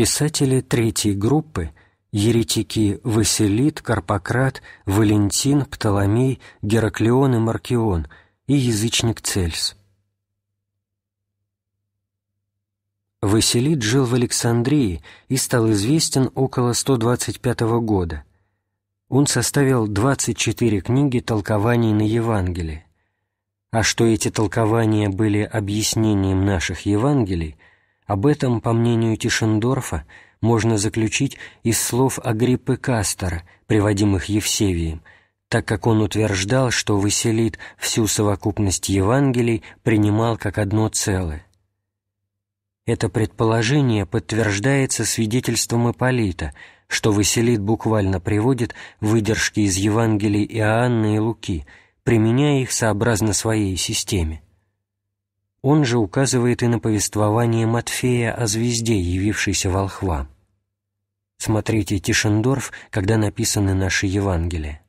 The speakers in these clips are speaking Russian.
Писатели третьей группы – еретики Василит, Карпократ, Валентин, Птоломей, Гераклеон и Маркион и язычник Цельс. Василит жил в Александрии и стал известен около 125 года. Он составил 24 книги толкований на Евангелие. А что эти толкования были объяснением наших Евангелий – об этом, по мнению Тишендорфа, можно заключить из слов Агриппы Кастора, приводимых Евсевием, так как он утверждал, что Василит всю совокупность Евангелий принимал как одно целое. Это предположение подтверждается свидетельством Ипполита, что Василит буквально приводит выдержки из Евангелий Иоанна и Луки, применяя их сообразно своей системе. Он же указывает и на повествование Матфея о звезде, явившейся волхвам. Смотрите Тишендорф, когда написаны наши Евангелия.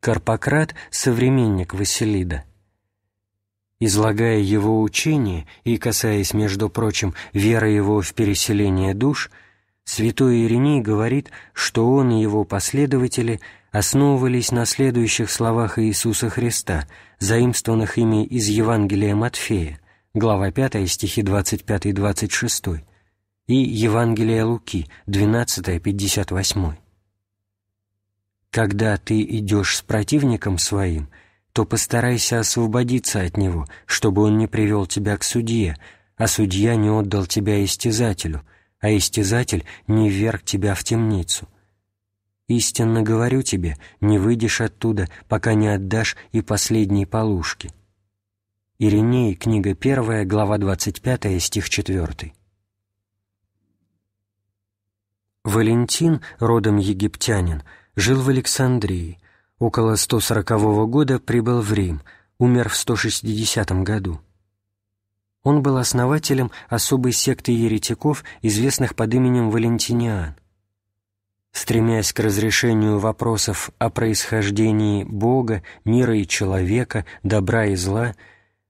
Карпократ — современник Василида. Излагая его учение и касаясь, между прочим, веры его в переселение душ, святой Ириней говорит, что он и его последователи основывались на следующих словах Иисуса Христа — заимствованных ими из Евангелия Матфея, глава 5, стихи 25-26, и Евангелия Луки, 12-58. Когда ты идешь с противником своим, то постарайся освободиться от него, чтобы он не привел тебя к судье, а судья не отдал тебя истязателю, а истязатель не вверг тебя в темницу – Истинно говорю тебе, не выйдешь оттуда, пока не отдашь и последней полушки». Ириней, книга 1, глава 25, стих 4. Валентин, родом египтянин, жил в Александрии. Около 140 года прибыл в Рим, умер в 160 году. Он был основателем особой секты еретиков, известных под именем Валентиниан – стремясь к разрешению вопросов о происхождении Бога, мира и человека, добра и зла,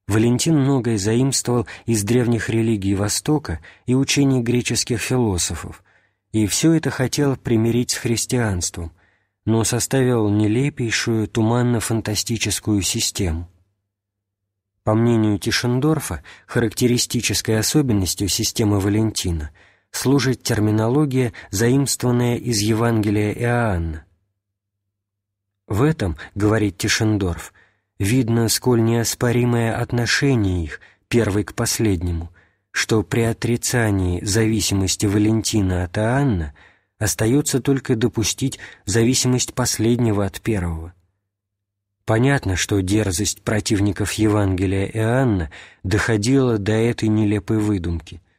Валентин многое заимствовал из древних религий Востока и учений греческих философов, и все это хотел примирить с христианством, но составил нелепейшую туманно-фантастическую систему. По мнению Тишендорфа, характеристической особенностью системы Валентина – служит терминология, заимствованная из Евангелия Иоанна. В этом, говорит Тишендорф, видно, сколь неоспоримое отношение их, первый к последнему, что при отрицании зависимости Валентина от Иоанна остается только допустить зависимость последнего от первого. Понятно, что дерзость противников Евангелия Иоанна доходила до этой нелепой выдумки –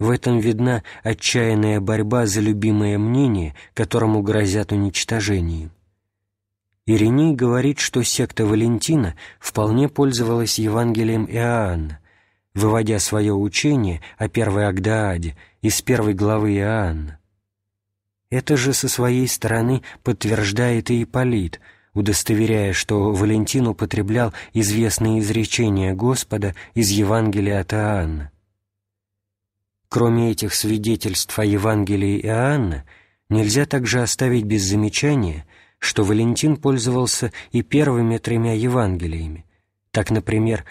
в этом видна отчаянная борьба за любимое мнение, которому грозят уничтожением. Ириней говорит, что секта Валентина вполне пользовалась Евангелием Иоанна, выводя свое учение о первой Агдааде из первой главы Иоанна. Это же со своей стороны подтверждает и Ипполит, удостоверяя, что Валентин употреблял известные изречения Господа из Евангелия от Иоанна. Кроме этих свидетельств о Евангелии Иоанна, нельзя также оставить без замечания, что Валентин пользовался и первыми тремя Евангелиями. Так, например,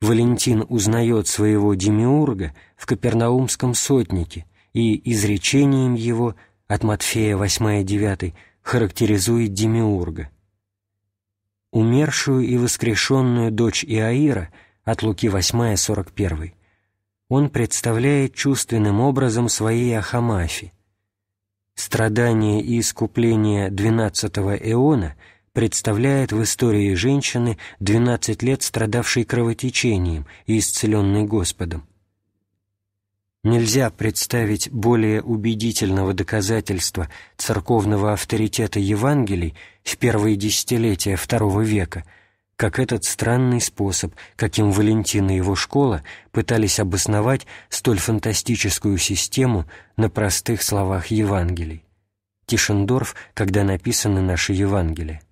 Валентин узнает своего демиурга в Капернаумском сотнике и изречением его от Матфея 8 9 характеризует демиурга. Умершую и воскрешенную дочь Иаира от Луки 8 41 он представляет чувственным образом свои ахамафи. Страдание и искупление XII эона представляет в истории женщины 12 лет страдавшей кровотечением и исцеленной Господом. Нельзя представить более убедительного доказательства церковного авторитета Евангелий в первые десятилетия II века – как этот странный способ, каким Валентин и его школа пытались обосновать столь фантастическую систему на простых словах Евангелий. Тишендорф, когда написаны наши Евангелия.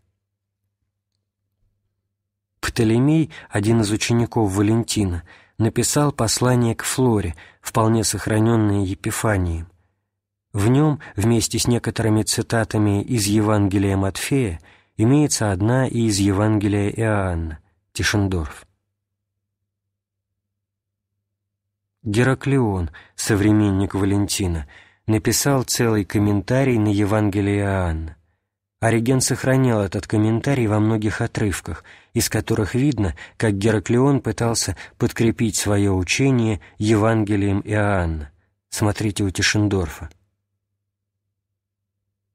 Птолемей, один из учеников Валентина, написал послание к Флоре, вполне сохраненное Епифанием. В нем, вместе с некоторыми цитатами из Евангелия Матфея, имеется одна из Евангелия Иоанна, Тишендорф. Гераклеон, современник Валентина, написал целый комментарий на Евангелие Иоанна. Ориген сохранял этот комментарий во многих отрывках, из которых видно, как Гераклеон пытался подкрепить свое учение Евангелием Иоанна. Смотрите у Тишендорфа.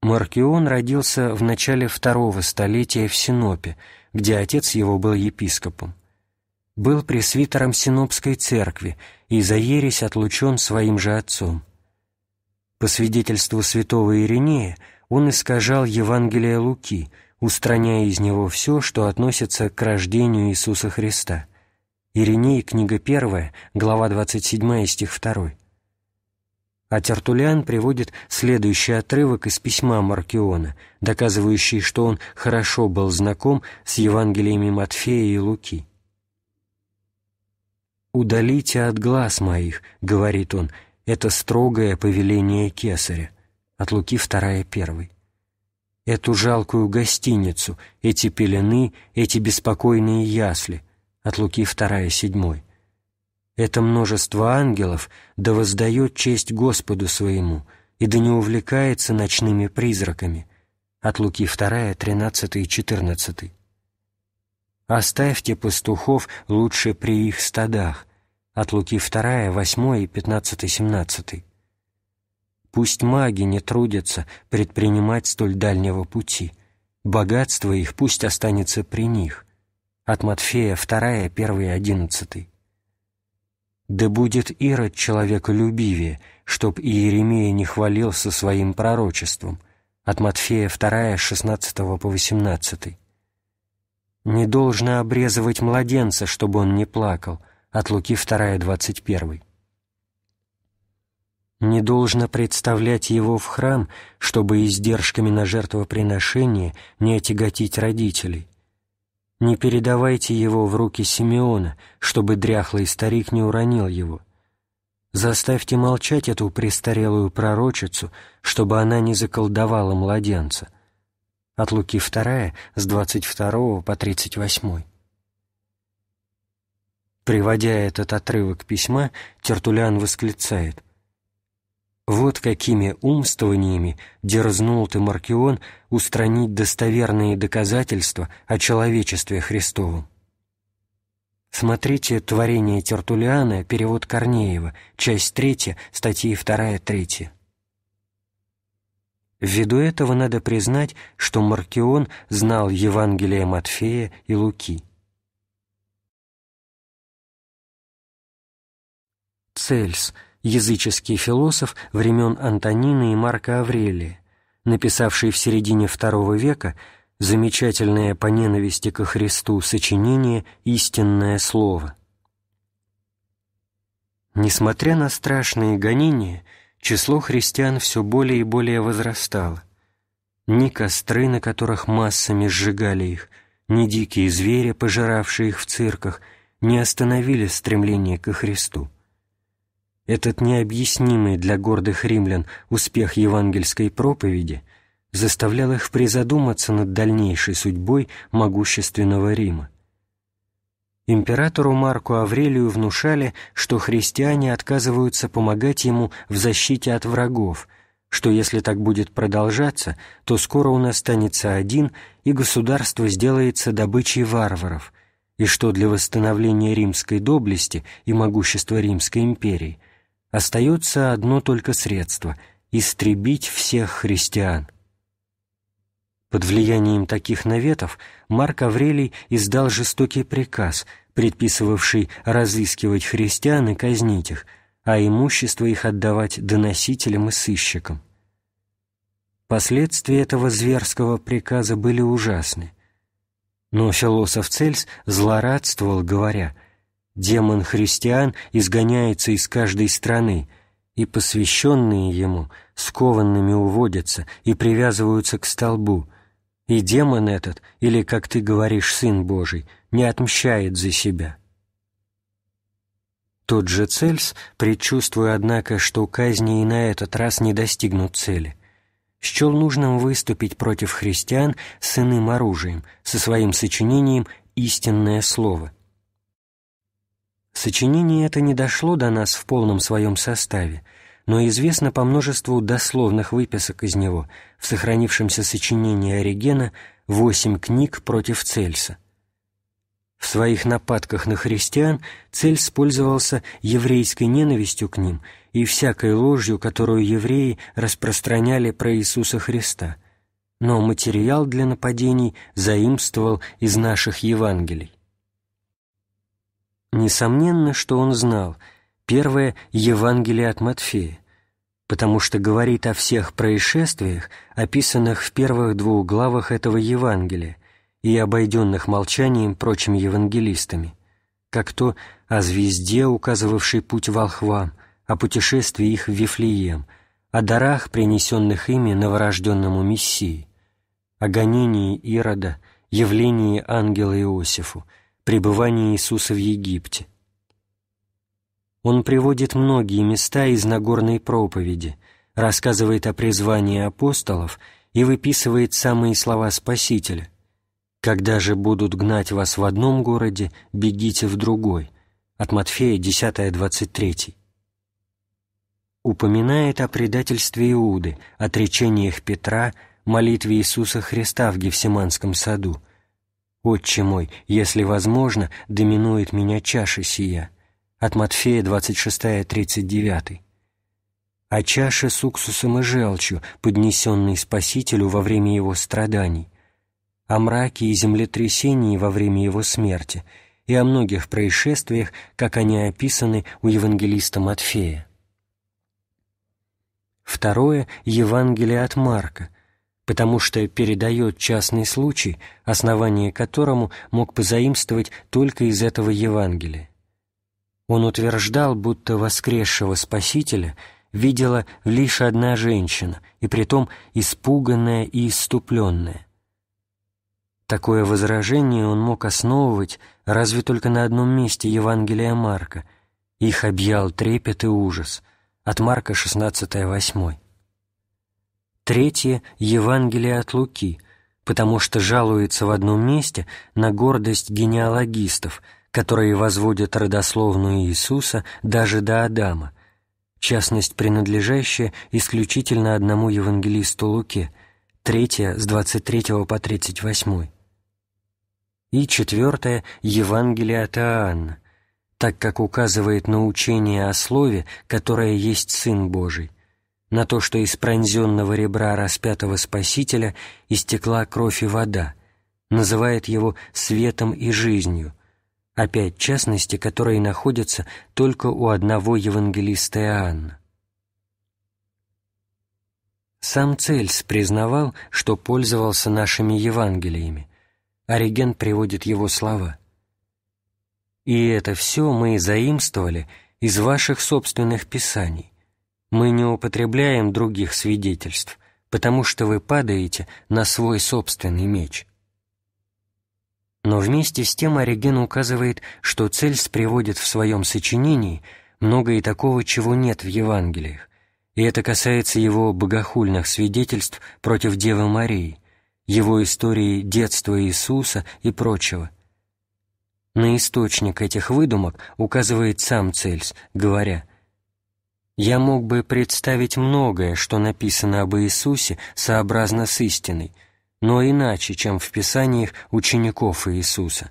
Маркион родился в начале второго столетия в Синопе, где отец его был епископом. Был пресвитером Синопской церкви и за ересь отлучен своим же отцом. По свидетельству святого Иринея, он искажал Евангелие Луки, устраняя из него все, что относится к рождению Иисуса Христа. Ириней, книга 1, глава 27, стих 2. А Тертулян приводит следующий отрывок из письма Маркиона, доказывающий, что он хорошо был знаком с Евангелиями Матфея и Луки. «Удалите от глаз моих», — говорит он, — «это строгое повеление кесаря» от Луки 2, 1. «Эту жалкую гостиницу, эти пелены, эти беспокойные ясли» от Луки 2, 7 это множество ангелов да воздает честь Господу своему и да не увлекается ночными призраками. От Луки 2, 13 и 14. «Оставьте пастухов лучше при их стадах» от Луки 2, 8 и 15, 17. «Пусть маги не трудятся предпринимать столь дальнего пути, богатство их пусть останется при них» от Матфея 2, 1, 11. Да будет Ирод человеколюбивее, чтоб и Иеремия не хвалился своим пророчеством. От Матфея 2, 16 по 18. Не должно обрезывать младенца, чтобы он не плакал. От Луки 2, 21. Не должно представлять его в храм, чтобы издержками на жертвоприношение не отяготить родителей. Не передавайте его в руки Симеона, чтобы дряхлый старик не уронил его. Заставьте молчать эту престарелую пророчицу, чтобы она не заколдовала младенца. От Луки 2, с 22 по 38. Приводя этот отрывок письма, Тертулян восклицает – вот какими умствованиями дерзнул ты, Маркион, устранить достоверные доказательства о человечестве Христовом. Смотрите «Творение Тертулиана», перевод Корнеева, часть 3, статьи 2-3. Ввиду этого надо признать, что Маркион знал Евангелие Матфея и Луки. Цельс – языческий философ времен Антонина и Марка Аврелия, написавший в середине II века замечательное по ненависти ко Христу сочинение «Истинное слово». Несмотря на страшные гонения, число христиан все более и более возрастало. Ни костры, на которых массами сжигали их, ни дикие звери, пожиравшие их в цирках, не остановили стремление ко Христу. Этот необъяснимый для гордых римлян успех евангельской проповеди заставлял их призадуматься над дальнейшей судьбой могущественного Рима. Императору Марку Аврелию внушали, что христиане отказываются помогать ему в защите от врагов, что если так будет продолжаться, то скоро он останется один, и государство сделается добычей варваров – и что для восстановления римской доблести и могущества Римской империи остается одно только средство — истребить всех христиан. Под влиянием таких наветов Марк Аврелий издал жестокий приказ, предписывавший разыскивать христиан и казнить их, а имущество их отдавать доносителям и сыщикам. Последствия этого зверского приказа были ужасны. Но философ Цельс злорадствовал, говоря – Демон христиан изгоняется из каждой страны, и посвященные ему скованными уводятся и привязываются к столбу, и демон этот, или, как ты говоришь, Сын Божий, не отмщает за себя». Тот же Цельс, предчувствуя, однако, что казни и на этот раз не достигнут цели, счел нужным выступить против христиан с иным оружием, со своим сочинением «Истинное слово», Сочинение это не дошло до нас в полном своем составе, но известно по множеству дословных выписок из него в сохранившемся сочинении Оригена «Восемь книг против Цельса». В своих нападках на христиан Цельс пользовался еврейской ненавистью к ним и всякой ложью, которую евреи распространяли про Иисуса Христа, но материал для нападений заимствовал из наших Евангелий. Несомненно, что он знал первое Евангелие от Матфея, потому что говорит о всех происшествиях, описанных в первых двух главах этого Евангелия и обойденных молчанием прочими евангелистами, как то о звезде, указывавшей путь волхвам, о путешествии их в Вифлеем, о дарах, принесенных ими новорожденному Мессии, о гонении Ирода, явлении ангела Иосифу — пребывание Иисуса в Египте. Он приводит многие места из Нагорной проповеди, рассказывает о призвании апостолов и выписывает самые слова Спасителя. «Когда же будут гнать вас в одном городе, бегите в другой» от Матфея 10-23. Упоминает о предательстве Иуды, отречениях Петра, молитве Иисуса Христа в Гефсиманском саду – «Отче мой, если возможно, доминует меня чаша сия» от Матфея 26-39. «А чаша с уксусом и желчью, поднесенной Спасителю во время его страданий, о мраке и землетрясении во время его смерти и о многих происшествиях, как они описаны у евангелиста Матфея». Второе – Евангелие от Марка, потому что передает частный случай, основание которому мог позаимствовать только из этого Евангелия. Он утверждал, будто воскресшего Спасителя видела лишь одна женщина, и притом испуганная и иступленная. Такое возражение он мог основывать разве только на одном месте Евангелия Марка. Их объял трепет и ужас. От Марка 16, 8. Третье – Евангелие от Луки, потому что жалуется в одном месте на гордость генеалогистов, которые возводят родословную Иисуса даже до Адама, частность, принадлежащая исключительно одному евангелисту Луке, третья с 23 по 38. И четвертое – Евангелие от Иоанна, так как указывает на учение о Слове, которое есть Сын Божий – на то, что из пронзенного ребра распятого Спасителя истекла кровь и вода, называет его «светом и жизнью», опять частности, которые находятся только у одного евангелиста Иоанна. Сам Цельс признавал, что пользовался нашими Евангелиями. Ориген а приводит его слова. «И это все мы заимствовали из ваших собственных писаний, мы не употребляем других свидетельств, потому что вы падаете на свой собственный меч. Но вместе с тем Ориген указывает, что Цельс приводит в своем сочинении много и такого, чего нет в Евангелиях, и это касается его богохульных свидетельств против Девы Марии, его истории детства Иисуса и прочего. На источник этих выдумок указывает сам Цельс, говоря – я мог бы представить многое, что написано об Иисусе, сообразно с истиной, но иначе, чем в писаниях учеников Иисуса.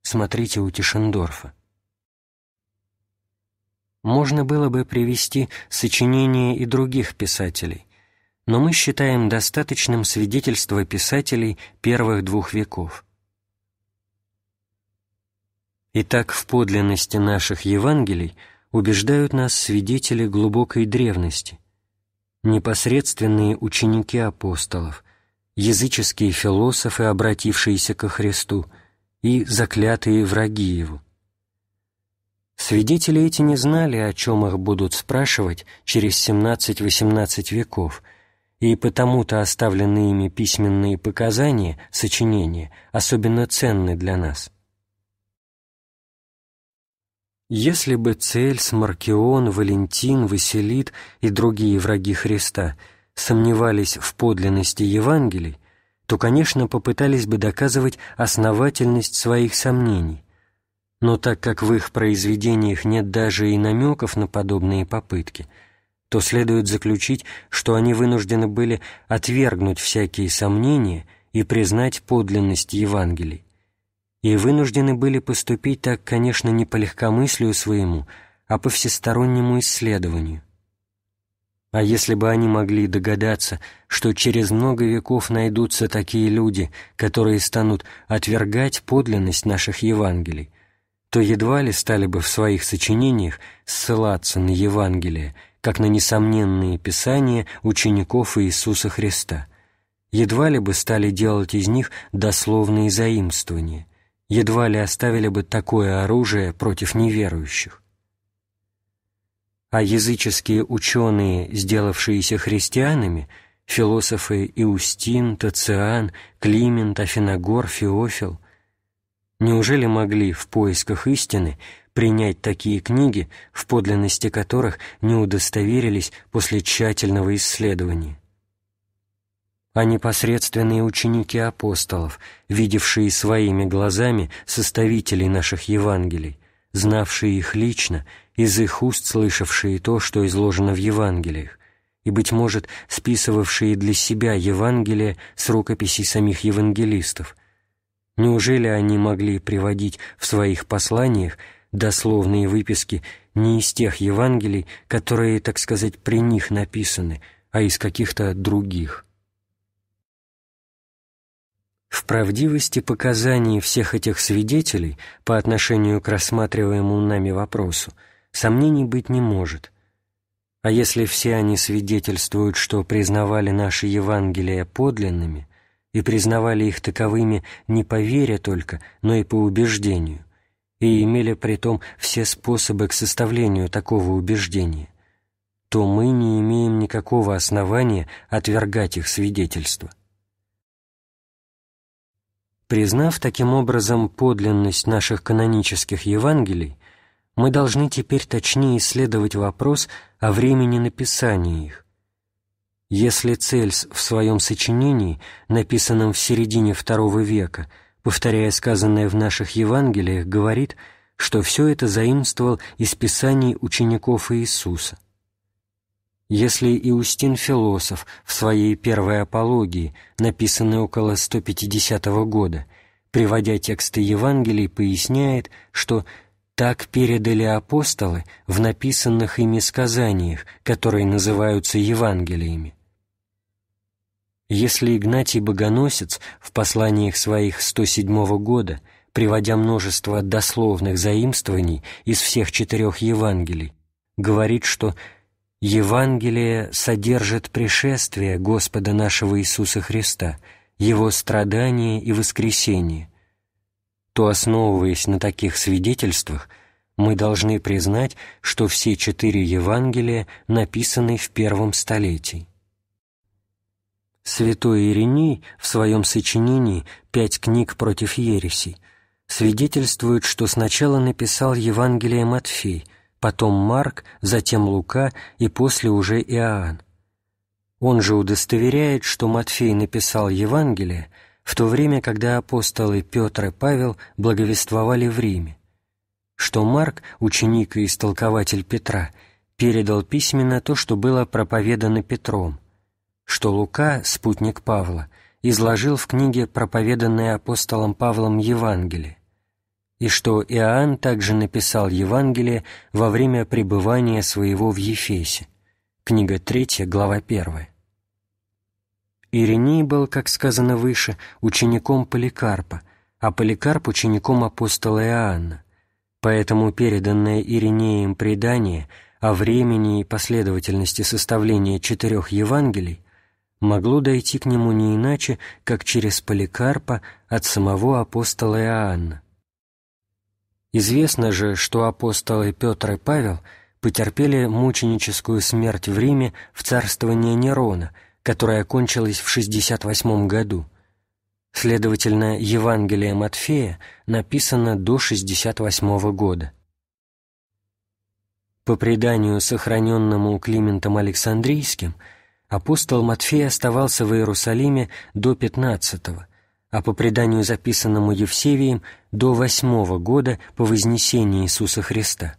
Смотрите у Тишендорфа. Можно было бы привести сочинения и других писателей, но мы считаем достаточным свидетельство писателей первых двух веков. Итак, в подлинности наших Евангелий – убеждают нас свидетели глубокой древности, непосредственные ученики апостолов, языческие философы, обратившиеся ко Христу, и заклятые враги Его. Свидетели эти не знали, о чем их будут спрашивать через 17-18 веков, и потому-то оставленные ими письменные показания, сочинения, особенно ценны для нас – если бы Цельс, Маркион, Валентин, Василит и другие враги Христа сомневались в подлинности Евангелий, то, конечно, попытались бы доказывать основательность своих сомнений. Но так как в их произведениях нет даже и намеков на подобные попытки, то следует заключить, что они вынуждены были отвергнуть всякие сомнения и признать подлинность Евангелий и вынуждены были поступить так, конечно, не по легкомыслию своему, а по всестороннему исследованию. А если бы они могли догадаться, что через много веков найдутся такие люди, которые станут отвергать подлинность наших Евангелий, то едва ли стали бы в своих сочинениях ссылаться на Евангелие, как на несомненные писания учеников Иисуса Христа, едва ли бы стали делать из них дословные заимствования, едва ли оставили бы такое оружие против неверующих. А языческие ученые, сделавшиеся христианами, философы Иустин, Тациан, Климент, Афиногор, Феофил, неужели могли в поисках истины принять такие книги, в подлинности которых не удостоверились после тщательного исследования? а непосредственные ученики апостолов, видевшие своими глазами составителей наших Евангелий, знавшие их лично, из их уст слышавшие то, что изложено в Евангелиях, и, быть может, списывавшие для себя Евангелие с рукописей самих евангелистов. Неужели они могли приводить в своих посланиях дословные выписки не из тех Евангелий, которые, так сказать, при них написаны, а из каких-то других? В правдивости показаний всех этих свидетелей по отношению к рассматриваемому нами вопросу сомнений быть не может. А если все они свидетельствуют, что признавали наши Евангелия подлинными и признавали их таковыми не по вере только, но и по убеждению, и имели при том все способы к составлению такого убеждения, то мы не имеем никакого основания отвергать их свидетельство. Признав таким образом подлинность наших канонических Евангелий, мы должны теперь точнее исследовать вопрос о времени написания их. Если Цельс в своем сочинении, написанном в середине II века, повторяя сказанное в наших Евангелиях, говорит, что все это заимствовал из писаний учеников Иисуса – если Иустин Философ в своей первой апологии, написанной около 150 года, приводя тексты Евангелий, поясняет, что «так передали апостолы в написанных ими сказаниях, которые называются Евангелиями». Если Игнатий Богоносец в посланиях своих 107 года, приводя множество дословных заимствований из всех четырех Евангелий, говорит, что «так Евангелие содержит пришествие Господа нашего Иисуса Христа, Его страдания и воскресение, то, основываясь на таких свидетельствах, мы должны признать, что все четыре Евангелия написаны в первом столетии. Святой Ириней в своем сочинении «Пять книг против ересей» свидетельствует, что сначала написал Евангелие Матфей – потом Марк, затем Лука и после уже Иоанн. Он же удостоверяет, что Матфей написал Евангелие в то время, когда апостолы Петр и Павел благовествовали в Риме, что Марк, ученик и истолкователь Петра, передал письменно то, что было проповедано Петром, что Лука, спутник Павла, изложил в книге проповеданное апостолом Павлом Евангелие, и что Иоанн также написал Евангелие во время пребывания своего в Ефесе. Книга 3, глава 1. Ириний был, как сказано выше, учеником Поликарпа, а Поликарп – учеником апостола Иоанна. Поэтому переданное Иринеем предание о времени и последовательности составления четырех Евангелий могло дойти к нему не иначе, как через Поликарпа от самого апостола Иоанна. Известно же, что апостолы Петр и Павел потерпели мученическую смерть в Риме в царствование Нерона, которое окончилось в 68 году. Следовательно, Евангелие Матфея написано до 68 года. По преданию, сохраненному Климентом Александрийским, апостол Матфей оставался в Иерусалиме до 15 года, а по преданию, записанному Евсевием, до восьмого года по Вознесении Иисуса Христа,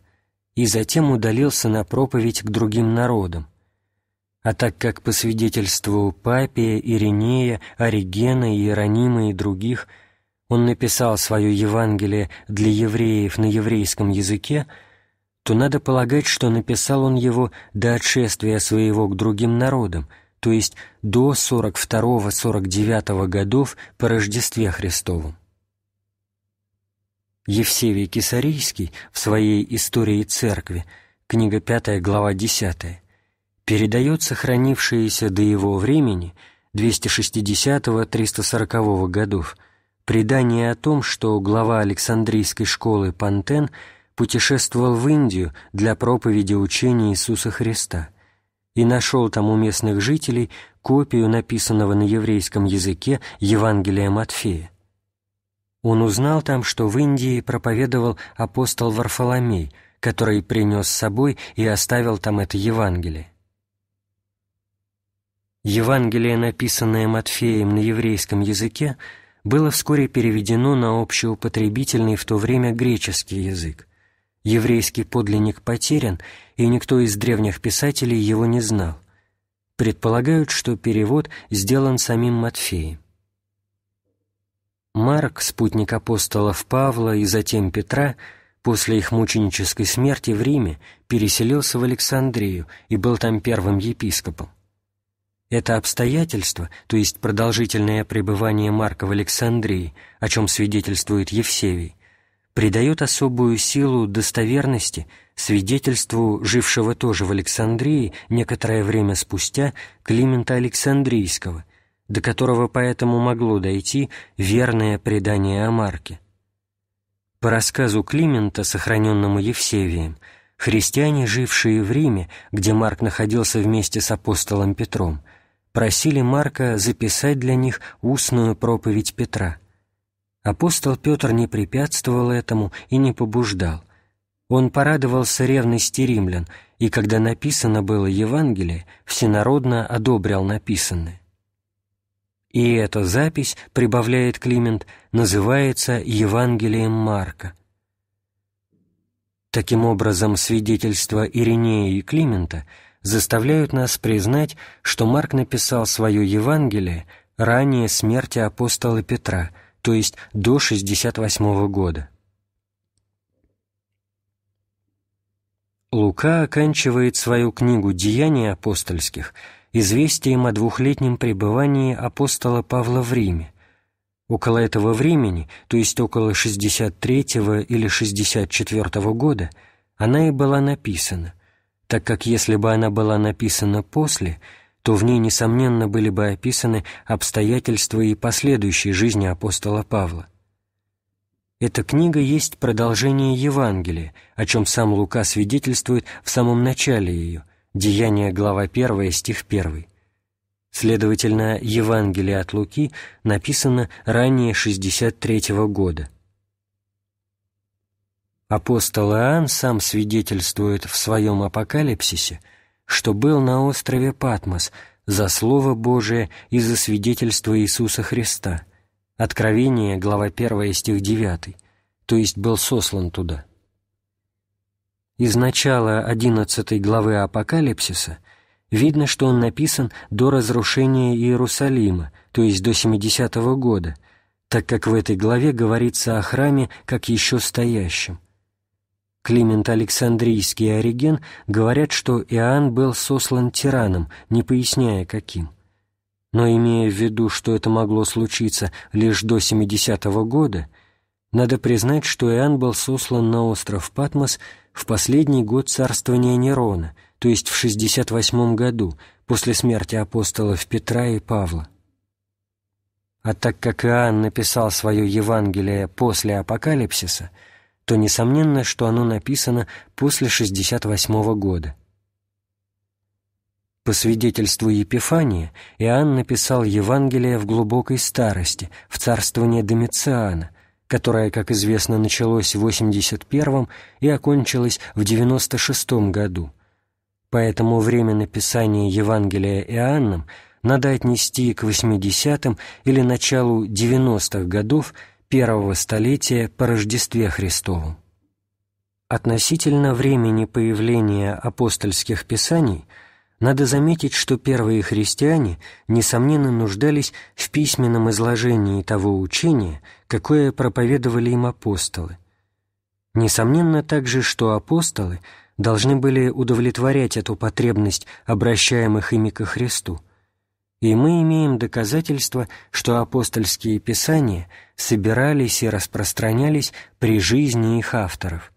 и затем удалился на проповедь к другим народам. А так как по свидетельству Папия, Иринея, Оригена, Иеронима и других он написал свое Евангелие для евреев на еврейском языке, то надо полагать, что написал он его до отшествия своего к другим народам – то есть до 42-49 годов по Рождестве Христовом. Евсевий Кисарийский в своей «Истории Церкви», книга 5, глава 10, передает сохранившиеся до его времени 260-340 годов предание о том, что глава Александрийской школы Пантен путешествовал в Индию для проповеди учения Иисуса Христа – и нашел там у местных жителей копию написанного на еврейском языке Евангелия Матфея. Он узнал там, что в Индии проповедовал апостол Варфоломей, который принес с собой и оставил там это Евангелие. Евангелие, написанное Матфеем на еврейском языке, было вскоре переведено на общеупотребительный в то время греческий язык. Еврейский подлинник потерян, и никто из древних писателей его не знал. Предполагают, что перевод сделан самим Матфеем. Марк, спутник апостолов Павла и затем Петра, после их мученической смерти в Риме переселился в Александрию и был там первым епископом. Это обстоятельство, то есть продолжительное пребывание Марка в Александрии, о чем свидетельствует Евсевий, придает особую силу достоверности свидетельству жившего тоже в Александрии некоторое время спустя Климента Александрийского, до которого поэтому могло дойти верное предание о Марке. По рассказу Климента, сохраненному Евсевием, христиане, жившие в Риме, где Марк находился вместе с апостолом Петром, просили Марка записать для них устную проповедь Петра – Апостол Петр не препятствовал этому и не побуждал. Он порадовался ревности римлян, и когда написано было Евангелие, всенародно одобрял написанное. И эта запись, прибавляет Климент, называется Евангелием Марка. Таким образом, свидетельства Иринея и Климента заставляют нас признать, что Марк написал свое Евангелие ранее смерти апостола Петра – то есть до 68 года. Лука оканчивает свою книгу «Деяния апостольских» известием о двухлетнем пребывании апостола Павла в Риме. Около этого времени, то есть около 63 или 64 года, она и была написана, так как если бы она была написана после – то в ней, несомненно, были бы описаны обстоятельства и последующей жизни апостола Павла. Эта книга есть продолжение Евангелия, о чем сам Лука свидетельствует в самом начале ее, Деяние, глава 1, стих 1. Следовательно, Евангелие от Луки написано ранее 63 года. Апостол Иоанн сам свидетельствует в своем апокалипсисе – что был на острове Патмос за Слово Божие и за свидетельство Иисуса Христа. Откровение, глава 1, стих 9, то есть был сослан туда. Из начала 11 главы Апокалипсиса видно, что он написан до разрушения Иерусалима, то есть до 70 -го года, так как в этой главе говорится о храме как еще стоящем – Климент Александрийский и Ориген говорят, что Иоанн был сослан тираном, не поясняя каким. Но имея в виду, что это могло случиться лишь до 70-го года, надо признать, что Иоанн был сослан на остров Патмос в последний год царствования Нерона, то есть в 68 году, после смерти апостолов Петра и Павла. А так как Иоанн написал свое Евангелие после апокалипсиса – то несомненно, что оно написано после 68 года. По свидетельству Епифания, Иоанн написал Евангелие в глубокой старости, в царствование Домициана, которое, как известно, началось в 81 и окончилось в 96 году. Поэтому время написания Евангелия Иоанном надо отнести к 80 или началу 90-х годов – первого столетия по Рождестве Христову. Относительно времени появления апостольских писаний надо заметить, что первые христиане, несомненно, нуждались в письменном изложении того учения, какое проповедовали им апостолы. Несомненно также, что апостолы должны были удовлетворять эту потребность обращаемых ими ко Христу – и мы имеем доказательство, что апостольские писания собирались и распространялись при жизни их авторов.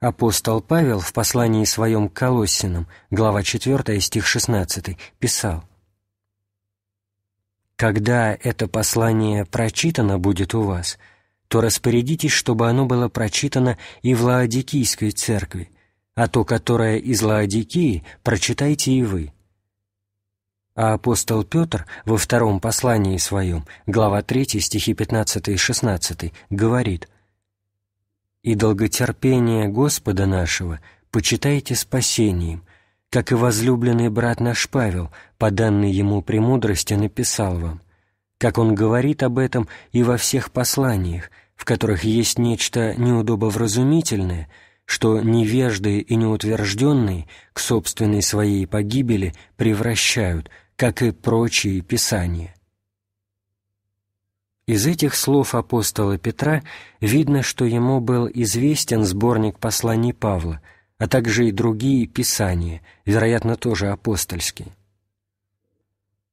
Апостол Павел в послании своем к Колоссинам, глава 4, стих 16, писал «Когда это послание прочитано будет у вас, то распорядитесь, чтобы оно было прочитано и в Лаодикийской церкви, а то, которое из Лаодикии, прочитайте и вы» А апостол Петр во втором послании своем, глава 3, стихи 15 и 16, говорит «И долготерпение Господа нашего почитайте спасением, как и возлюбленный брат наш Павел, по данной ему премудрости, написал вам, как он говорит об этом и во всех посланиях, в которых есть нечто неудобовразумительное, что невежды и неутвержденные к собственной своей погибели превращают – как и прочие писания. Из этих слов апостола Петра видно, что ему был известен сборник посланий Павла, а также и другие писания, вероятно, тоже апостольские.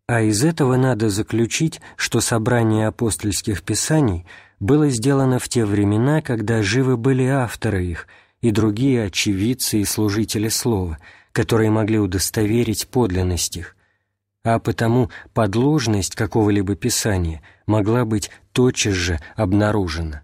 А из этого надо заключить, что собрание апостольских писаний было сделано в те времена, когда живы были авторы их и другие очевидцы и служители слова, которые могли удостоверить подлинность их, а потому подложность какого-либо писания могла быть тотчас же обнаружена.